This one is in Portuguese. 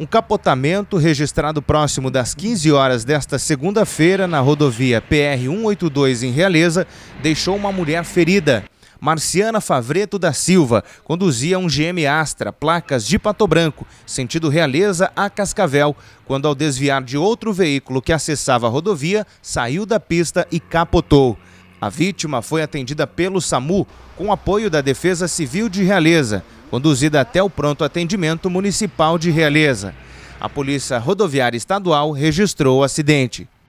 Um capotamento registrado próximo das 15 horas desta segunda-feira na rodovia PR-182 em Realeza deixou uma mulher ferida. Marciana Favreto da Silva conduzia um GM Astra, placas de Pato Branco, sentido Realeza a Cascavel, quando ao desviar de outro veículo que acessava a rodovia, saiu da pista e capotou. A vítima foi atendida pelo SAMU com apoio da Defesa Civil de Realeza conduzida até o pronto atendimento municipal de Realeza. A Polícia Rodoviária Estadual registrou o acidente.